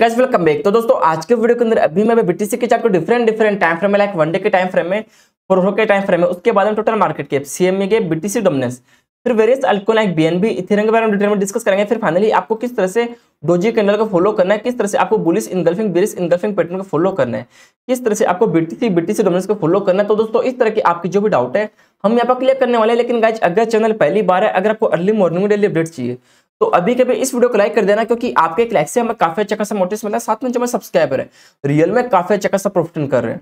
guys welcome back तो दोस्तों आज के वीडियो के अंदर अभी मैं बीटीसी के चार्ट को डिफरेंट डिफरेंट टाइम फ्रेम में लाइक वनडे के टाइम फ्रेम में फोर के टाइम फ्रेम है उसके बाद में टोटल मार्केट कैप सीएमए के बीटीसी डोमिनेंस फिर वेरियस अल्कोलाइक बीएनबी इथेरियम के बारे में डिटेल में डिस्कस करेंगे फिर फाइनली आपको किस तरह से डोजी कैंडल को फॉलो करना है किस तरह से आपको bullish engulfing bearish engulfing pattern को फॉलो करना है किस तरह से आपको बीटीसी बीटीसी डोमिनेंस को फॉलो करना है तो दोस्तों इस तरह की आपकी जो भी डाउट है हम यहाँ पर क्लियर करने वाले हैं लेकिन गाइज अगर चैनल पहली बार है अगर आपको अर्ली मॉर्निंग में डेली अपडेट चाहिए तो अभी कभी इस वीडियो को लाइक कर देना क्योंकि आपके एक लाइक से हमें काफी अच्छा खासा मोटिव मिला है साथ में जो हमें सब्सक्राइबर है रियल में काफी अच्छा खासा प्रोफिटन कर रहे हैं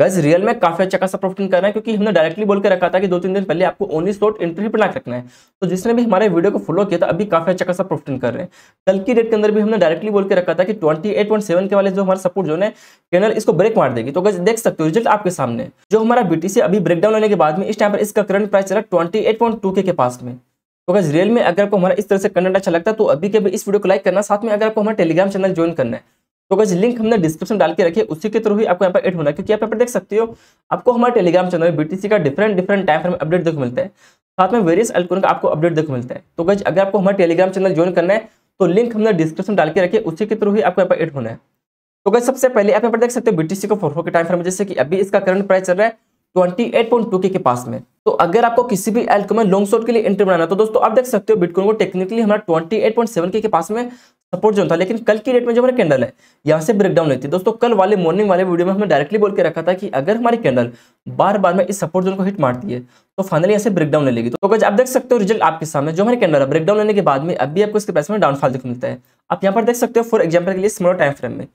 वैस रियल में काफी अच्छा खासा प्रॉफिट कर रहा है क्योंकि हमने डायरेक्टली बोलकर रखा था कि दो तीन दिन पहले आपको ओनली स्लॉट एंट्री पर रखना है तो जिसने भी हमारे वीडियो को फॉलो किया था अभी काफी अच्छा खासा प्रॉफिट कर रहे हैं कल की डेट के अंदर भी हमने डायरेक्टली बोलकर रखा था कि ट्वेंटी के वाले जो हमारा सपोर्ट जो है कैनल इसको ब्रेक मार देगी तो देख सकते हो रिजल्ट आपके सामने जो हमारा बीटीसी अभी ब्रेकडाउन होने के बाद में इस टाइम पर इसका करंट प्राइस चला ट्वेंटी के पास में तो रियल में अगर आपको हमारा इस तरह से कंटेंट अच्छा लगता है तो अभी के भी इस वीडियो को लाइक करना साथ में अगर आपको हमारा टेलीग्राम चैनल ज्वाइन करना है तो कुछ लिंक हमने डिस्क्रिप्शन डाल के रखे उसी के थ्रू ही आपको यहाँ पर एड होना क्योंकि आप यहाँ पर देख सकते हो आपको हमारे टेलीग्राम चैनल बीटीसी का different different time frame update देखो मिलता है साथ में वेरियस एल्कोन का आपको अपडेट देखो मिलता है तो गज अगर आपको हमारे टेलीग्राम चैनल ज्वाइन करना है तो लिंक हमने डिस्क्रिप्शन डाल के रखे उसी के थ्रू ही आपको यहाँ पर एड होना है तो गज सबसे पहले आप यहाँ पर देख सकते हो बीटीसी को फोर के टाइम फ्रेम जैसे कि अभी इसका करंट प्राइस चल रहा है ट्वेंटी के पास में तो अगर आपको किसी भी एल्को में लॉन्ग शॉर्ट के लिए एंट्री बनाना तो दोस्तों आप देख सकते हो बिटकॉइन को टेक्निकली हमारा ट्वेंटी एट पॉइंट सेवन के पास में सपोर्ट जो था लेकिन कल की डेट में जो हमारा कैंडल है यहाँ से ब्रेकडाउन लेती है दोस्तों कल वाले मॉर्निंग वाले वीडियो में हमने डायरेक्टली बोल के रखा था कि अगर हमारी कैंडल बार बार में इस सपोर्ट जोन को हिट मारती है तो फाइनली यहाँ से ब्रेकडाउन ले लेगी तो गज आप देख सकते हो रिजल्ट आपके सामने जो हमारे कैंडल है ब्रेकडाउन लेने के बाद में अभी आपको इसके पैसे में डाउनफॉल देखने मिलता है आप यहाँ पर देख सकते हो फॉर एग्जाम्पल के लिए स्मॉल टाइम फ्रेम में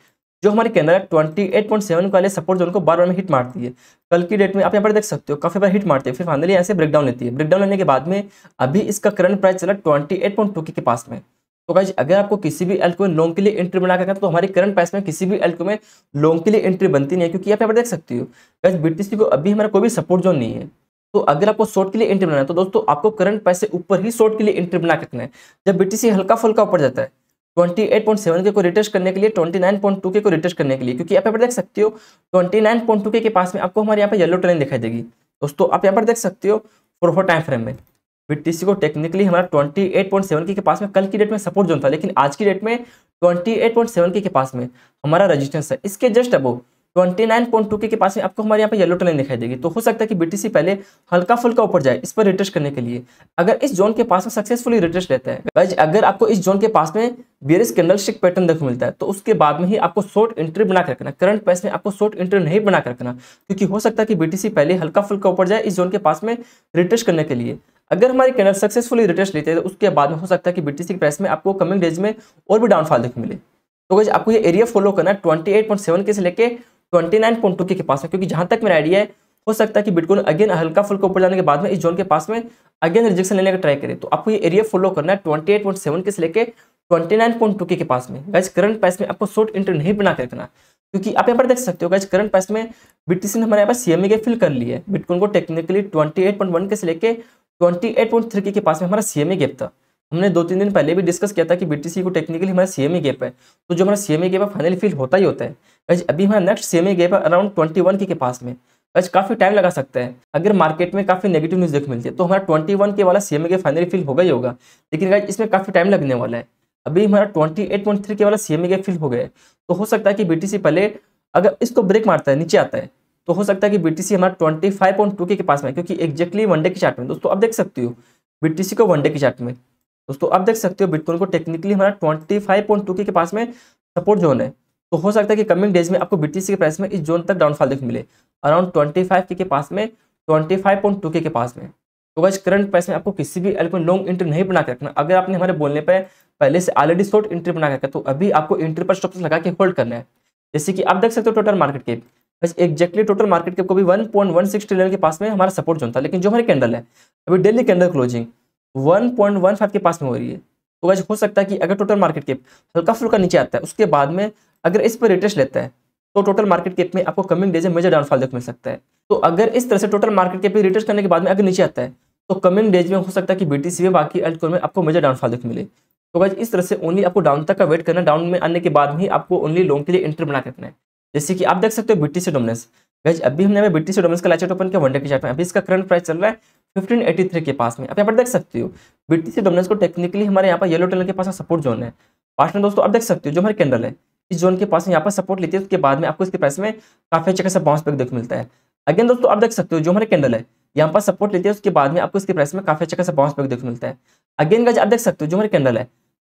जो हमारे कैमरा है ट्वेंटी एट पॉइंट सेवन वाले सपोर्ट जोन को बार बार में हिट मारती है कल की डेट में आप यहाँ पर देख सकते हो काफी बार हिट मारती है फिर फाइनली यहाँ से ब्रेकडाउन लेती है ब्रेकडाउन लेने के बाद में अभी इसका करंट प्राइस चला ट्वेंटी एट पॉइंट टू के पास में तो गाइज अगर आपको किसी भी एल्को में लॉन्ग के लिए एंट्री बना करना तो हमारे करंट प्राइस में किसी भी एल्को में लॉन्ग के लिए एंट्री बनती नहीं है क्योंकि आप यहाँ पर देख सकते हो गाइज बीटीसी को अभी हमारा कोई भी सपोर्ट जोन नहीं है तो अगर आपको शॉर्ट के लिए एंट्री बनाना है तो दोस्तों आपको करंट प्राइस से ऊपर ही शॉर्ट के लिए एंट्री बना करना है जब बीटीसी हल्का फुल्का ऊपर जाता है 28.7 के को रिटेस्ट करने के लिए 29.2 के को रिटेस्ट करने के लिए क्योंकि आप यहाँ पर देख सकते हो 29.2 के के पास में आपको हमारे यहाँ पर येलो ट्रेन दिखाई देगी दोस्तों आप यहाँ पर देख सकते हो प्रोफो टाइम फ्रेम में बी को टेक्निकली हमारा 28.7 के, के पास में कल की डेट में सपोर्ट जोन था लेकिन आज की डेट में 28.7 के, के पास में हमारा रजिस्टेंस है इसके just above twenty nine point two के पास में आपको हमारे यहाँ पे येलो ट्रेन दिखाई देगी तो हो सकता है कि बीटीसी पहले हल्का फुल्का ऊपर जाए इस पर रिटर्च करने के लिए अगर इस जोन के पास में सक्सेसफुली रिटर्च रहता है अगर आपको इस जोन के पास में बियरिस कैंडल स्टिक पैटर्न देखने मिलता है तो उसके बाद में ही आपको शॉर्ट एंट्री बना रखना करंट प्राइस में आपको शॉर्ट एंट्री नहीं बना रखना क्योंकि हो सकता है कि बीटीसी पहले हल्का फुल्का ऊपर जाए इस जोन के पास में रिटर्च करने के लिए अगर हमारी कैंडल सक्सेसफुली रिटर्च लेते हैं तो उसके बाद में हो सकता है कि बीटीसी प्राइस में आपको कमिंग डेज में और भी डाउनफॉल देखने मिले तो गज आपको ये एरिया फॉलो करना है ट्वेंटी के से लेकर ट्वेंटी नाइन पॉइंट टू के, के पास में क्योंकि जहां तक मेरा आइडिया है हो सकता है कि बिटकॉइन अगेन हल्का फुल्का ऊपर जाने के बाद में इस जोन के पास में अगेन रिजेक्शन लेने का ट्राई करें तो आपको ये एरिया फॉलो करना है ट्वेंटी एट पॉइंट सेवन के से लेकर ट्वेंटी नाइन पॉइंट टू के पास में गैस करंट प्राइस में आपको शॉर्ट एंट्री नहीं बना कर रखना क्योंकि आप यहाँ पर देख सकते हो गैस करंट प्राइस में बीटीसी ने हमारे यहाँ पर सीएमए के फिल कर ली है बिटकॉइन को technically twenty eight point one के से लेकर ट्वेंटी एट पॉइंट थ्री के पास में हमारा सीएमए गैप था हमने दो तीन दिन पहले भी डिस्कस किया था कि बी को टेक्निकली हमारा सीएमए गैप है तो जो हमारा सीएमए गैप है फाइनली फिल होता ही होता है गाइज अभी हमारा नेक्स्ट सीएमए गैप है अराउंड ट्वेंटी वन के, के पास में गाइज काफ़ी टाइम लगा सकता है अगर मार्केट में काफ़ी नेगेटिव न्यूज़ देख मिलती है तो हमारा ट्वेंटी वन के वाला सीएमए गैप फाइनली फिल होगा ही होगा लेकिन गाइज इसमें काफ़ी टाइम लगने वाला है अभी हमारा ट्वेंटी एट पॉइंट थ्री के वाला सीएमए गैप फिल हो गया है तो हो सकता है कि बी पहले अगर इसको ब्रेक मारता है नीचे आता है तो हो सकता है कि बी हमारा ट्वेंटी फाइव पॉइंट टू के पास में क्योंकि एक्जैक्टली वनडे के चार्ट में दोस्तों आप देख सकते हो बी को वनडे के चार्ट में दोस्तों आप देख सकते हो बिटकॉइन को टेक्निकली हमारा ट्वेंटी फाइव पॉइंट टू के पास में सपोर्ट जोन है तो हो सकता है कि कमिंग डेज में आपको बीटीसी के प्राइस में इस जोन तक डाउनफॉल देखने मिले अराउंड ट्वेंटी फाइव के, पास में ट्वेंटी फाइव पॉइंट टू के, पास में तो वैसे करंट प्राइस में आपको किसी भी एल को लॉन्ग एंट्री नहीं बना के रखना अगर आपने हमारे बोलने पर पहले से ऑलरेडी शॉर्ट एंट्री बना के रखा तो अभी आपको एंट्री पर स्टॉप लगा के होल्ड करना है जैसे कि आप देख सकते हो टोटल मार्केट के बस एक्जैक्टली टोटल मार्केट के को भी one point one six trillion के पास में हमारा सपोर्ट जोन था लेकिन जो हमारे कैंडल है अभी डेली कैंडल क्लोजिंग 1.15 के पास में हो रही है तो वैसे हो सकता है कि अगर टोटल मार्केट कैप हल्का फुल्का नीचे आता है उसके बाद में अगर इस पर रिटेस्ट लेता है तो टोटल मार्केट कैप में आपको कमिंग डेज में मेजर डाउनफॉल देखने मिल सकता है तो अगर इस तरह से टोटल मार्केट कैप रिटेस्ट करने के बाद में अगर नीचे आता है तो कमिंग डेज में हो सकता है कि बीटीसी में बाकी अल्टोर में आपको मेजर डाउनफॉल देखने मिले तो वैसे इस तरह से ओनली आपको डाउन तक का वेट करना डाउन में आने के बाद ही आपको ओनली लॉन्ग के लिए एंट्री बना करना है जैसे कि आप देख सकते हो बीटीसी डोमिनेंस गाइज अभी हमने बीटीसी डोमिनेंस का लाइट ओपन किया वनडे के चार्ट में अभी इसका करंट प्राइस चल रहा है 1583 के पास में आप यहाँ पर देख सकते हो बीटीसी डोमिनेंस को टेक्निकली हमारे यहाँ पर येलो टनल के पास सपोर्ट जोन है पास में दोस्तों आप देख सकते हो जो हमारे कैंडल है इस जोन के पास यहाँ पर सपोर्ट लेती है उसके बाद में आपको इसके प्राइस में काफी अच्छा खासा बाउंस बैक देख मिलता है अगेन दोस्तों आप देख सकते हो जो हमारे कैंडल है यहाँ पर सपोर्ट लेती है उसके बाद में आपको इसके प्राइस में काफी अच्छा खासा बाउंस बैक देख मिलता है अगेन का आप देख सकते हो जो हमारे कैंडल है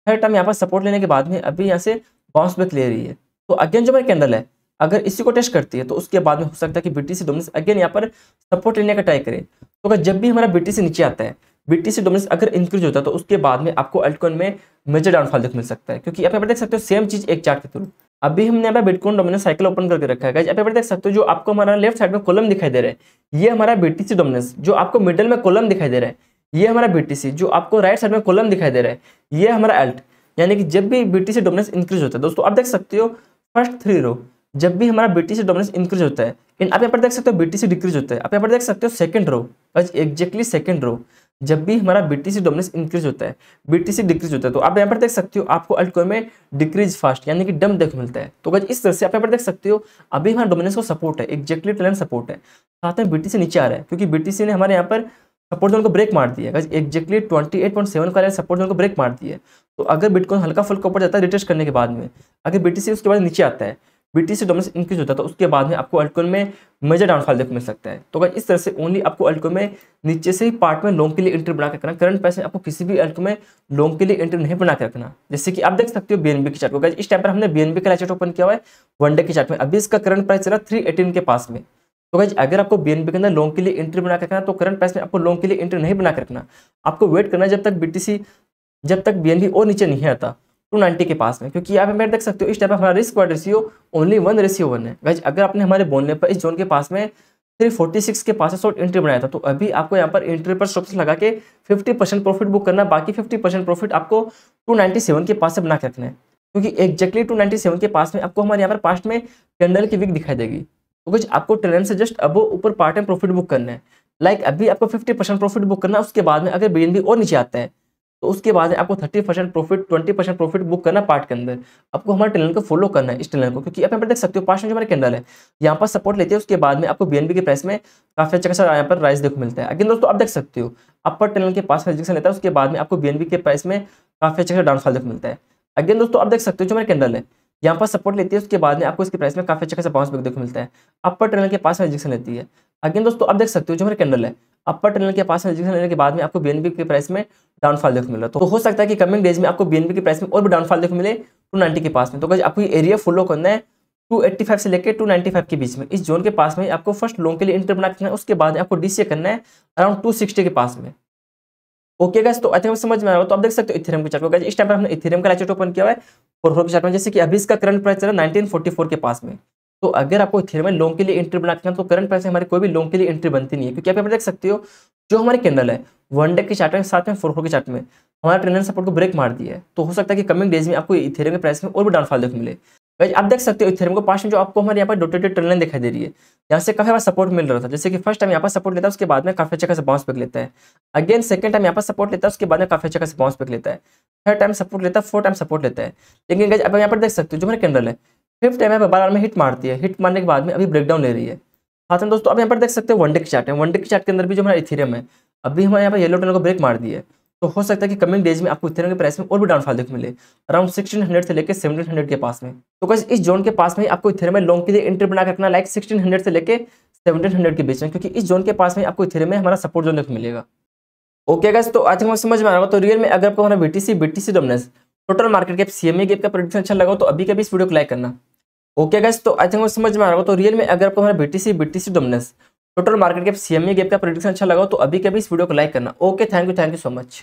हर टाइम यहाँ पर सपोर्ट लेने के बाद में अभी यहाँ से बाउंस बैक ले रही है तो अगेन जो हमारे कैंडल है अगर इसी को टेस्ट करती है तो उसके बाद में हो सकता है कि बीटीसी डोमिनेंस अगेन यहाँ पर सपोर्ट लेने का ट्राई करें तो अगर जब भी हमारा बीटीसी नीचे आता है बीटीसी डोमिनेंस अगर इंक्रीज होता है तो उसके बाद में आपको अल्टकॉइन में मेजर डाउनफॉल देख मिल सकता है क्योंकि आप यहाँ पर देख सकते हो सेम चीज एक चार्ट के थ्रू अभी हमने यहाँ पर बिटकॉइन डोमिनेंस साइकिल ओपन करके रखा है आप यहाँ पर देख सकते हो जो आपको हमारा लेफ्ट साइड में कॉलम दिखाई दे रहा है ये हमारा बीटीसी डोमिनेंस जो आपको मिडल में कॉलम दिखाई दे रहा है ये हमारा बीटीसी जो आपको राइट साइड में कॉलम दिखाई दे रहा है ये हमारा अल्ट यानी कि जब भी बीटीसी डोमिनेंस इंक्रीज होता है दोस्तों आप देख सकते हो फर्स्ट थ्री रो जब भी हमारा बीटीसी डोमिनेंस इंक्रीज होता है इन आप यहाँ पर देख सकते हो बीटीसी डिक्रीज होता है आप यहाँ पर देख सकते हो सेकंड रो बस एग्जैक्टली सेकंड रो जब भी हमारा बीटीसी डोमिनेंस इंक्रीज होता है बीटीसी डिक्रीज होता है तो आप यहाँ पर देख सकते हो आपको अल्टकॉइन में डिक्रीज फास्ट यानी कि डम देख मिलता है तो बस इस तरह से आप यहाँ पर देख सकते हो अभी हमारा डोमिनेंस को सपोर्ट है एग्जैक्टली टैलेंट सपोर्ट है साथ में बीटीसी नीचे आ रहा है क्योंकि सी ने हमारे यहाँ पर सपोर्ट जोन को ब्रेक मार दिया है exactly twenty eight point seven का सपोर्ट जोन को ब्रेक मार दिया है तो अगर बिटकॉइन हल्का फुल्का ऊपर जाता है रिटेस्ट करने के बाद में अगर बीटीसी उसके बाद नीचे आता है बीटीसी डोमिनेंस इंक्रीज होता है तो उसके बाद में आपको अल्टकोन में मेजर डाउनफॉल देखने मिल सकता है तो अगर इस तरह से ओनली आपको अल्टकोइन में नीचे से ही पार्ट में लॉन्ग के लिए एंट्री बना के रखना करंट पैसे आपको किसी भी अल्टकोइन में लॉन्ग के लिए एंट्री नहीं बना के रखना जैसे कि आप देख सकते हो बीएनबी के चार्ट को इस टाइम पर हमने बीएनबी का चार्ट ओपन किया हुआ है वनडे के चार्ट में अभी इसका करंट प्राइस चला थ्री एटीन के पास में तो गाइज अगर आपको बीएनबी के अंदर लॉन्ग के लिए एंट्री बना के रखना तो करंट प्राइस में आपको लॉन्ग के लिए एंट्री नहीं बना के रखना आपको वेट करना जब तक बीटीसी जब तक बीएनबी और नीचे नहीं आता टू नाइन्टी के पास में क्योंकि यहाँ पे देख सकते हो इस टाइप हमारा risk reward ratio only one ratio one है गाइज अगर आपने हमारे बोलने पर इस जोन के पास में थ्री फोर्टी सिक्स के पास शॉर्ट एंट्री बनाया था तो अभी आपको यहाँ पर एंट्री पर शॉप लगा के फिफ्टी परसेंट प्रॉफिट बुक करना बाकी फिफ्टी परसेंट प्रॉफिट आपको टू नाइन्टी सेवन के पास से बना के रखना है क्योंकि एक्जैक्टली टू नाइन्टी सेवन के पास में आपको हमारे यहाँ पर पास्ट में कैंडल की विक दिखाई देगी तो कुछ आपको ट्रेन से जस्ट अब ऊपर पार्ट टाइम प्रॉफिट बुक करना है लाइक अभी आपको फिफ्टी परसेंट प्रॉफिट बुक करना है उसके बाद में अगर बी और नीचे आता है तो उसके बाद आपको thirty percent profit twenty percent profit book करना पार्ट के अंदर आपको हमारे टैलेंट को फॉलो करना है इस टैलेंट को क्योंकि आप यहाँ पर देख सकते हो पाँच जो हमारे कैंडल है यहाँ पर सपोर्ट लेते हैं उसके बाद में आपको बीएनबी के प्राइस में काफी अच्छा खासा यहाँ पर राइस देखो मिलता है अगेन दोस्तों आप देख सकते हो अपर टैलेंट के पास रिजेक्शन लेता है उसके बाद में आपको बीएनबी के प्राइस में काफी अच्छा डाउनफॉल देखो मिलता है अगेन दोस्तों आप देख सकते हो जो हमारे कैंडल है यहाँ पर सपोर्ट लेती है उसके बाद में आपको इसके प्राइस में काफी अच्छा खासा बाउंस देखो मिलता है अपर टनल के पास रिजेक्शन लेती है अगेन दोस्तों आप देख सकते हो जो हमारे कैंडल है अपर टनल के पास रिजेक्शन लेने के बाद में आपको बीएनबी के प्राइस में डाउनफॉल देखने मिला तो हो सकता है कि कमिंग डेज में आपको बीएनबी की प्राइस में और भी डाउनफॉल देखने मिले टू तो नाइन्टी तो तो के पास में तो अगर आपको एरिया फॉलो करना है टू एट्टी फाइव से लेकर टू नाइन्टी फाइव के बीच में इस जोन के पास में आपको फर्स्ट लॉन्ग के लिए इंटर बना करना है उसके बाद आपको डी करना है अराउंड टू सिक्सटी के पास में ओके गैस तो अच्छा समझ में आ रहा आया तो आप देख सकते हो इथेरियम के चार्ट को इस टाइम पर हमने इथेरियम का चार्ट ओपन किया है और फोर के चार्ट में जैसे कि अभी इसका करंट प्राइस चला नाइनटीन फोर्टी फोर के पास में तो अगर आपको इथेरियम में लॉन्ग के लिए एंट्री बनाते हैं तो करंट प्राइस में हमारी कोई भी लॉन्ग के लिए एंट्री बनती नहीं है क्योंकि आप देख सकते हो जो हमारे कैंडल है वन डे के चार्ट में साथ में फोर फोर के चार्ट में हमारा ट्रेंड सपोर्ट को ब्रेक मार दिया है तो हो सकता है कि कमिंग डेज में आपको इथेरियम के प्राइस में और भी डाउनफॉल देखने मिले गाइज आप देख सकते हो इथेरियम को पास में जो आपको हमारे यहाँ पर डोटेटेड ट्रेन लाइन दिखाई दे रही है यहाँ से काफी बार सपोर्ट मिल रहा था जैसे कि फर्स्ट टाइम यहाँ पर सपोर्ट लेता है उसके बाद में काफी अच्छा खासा बाउंस बैक लेता है अगेन सेकंड टाइम यहाँ पर सपोर्ट लेता है उसके बाद में काफी अच्छा खासा बाउंस बैक लेता है थर्ड टाइम सपोर्ट लेता है फोर्थ टाइम सपोर्ट लेता है लेकिन अब आप यहाँ पर देख सकते हो जो हमारे कैंडल है फिफ्थ टाइम यहाँ पर बार बार में हिट मारती है हिट मारने के बाद में अभी ब्रेकडाउन ले रही है साथ हाँ, तो में दोस्तों अब यहाँ पर देख सकते हैं वनडे की चार्ट है वनडे की चार्ट के अंदर भी जो हमारा इथेरियम है अभी हमारे यहाँ पर येलो टनल को ब्रेक मार दिया है तो हो सकता है कि कमिंग डेज में आपको इथेरियम के प्राइस में और भी डाउनफॉल देखने मिले अराउंड सिक्सटीन हंड्रेड से लेकर सेवनटीन हंड्रेड के पास में तो कैसे इस जोन के पास में आपको इथेरियम में लॉन्ग के लिए एंट्री बना रखना लाइक सिक्सटीन हंड्रेड से लेकर सेवनटीन हंड्रेड के बीच में क्योंकि इस जोन के पास में आपको इथेरियम में हमारा सपोर्ट जोन देखने मिलेगा ओके गैस तो आई थिंक समझ में आ रहा तो रियल में अगर आपको हमारा BTC BTC dominance total market cap CME cap का प्रोडिक्शन अच्छा लगा तो अभी का भी इस वीडियो को लाइक करना ओके गैस तो आई थिंक समझ में आ रहा होगा तो रियल में अगर आपको हमारे BTC BTC dominance total market के सीएमए गैप का प्रोडिक्शन अच्छा लगा तो अभी के अभी इस वीडियो को लाइक करना okay thank you thank you so much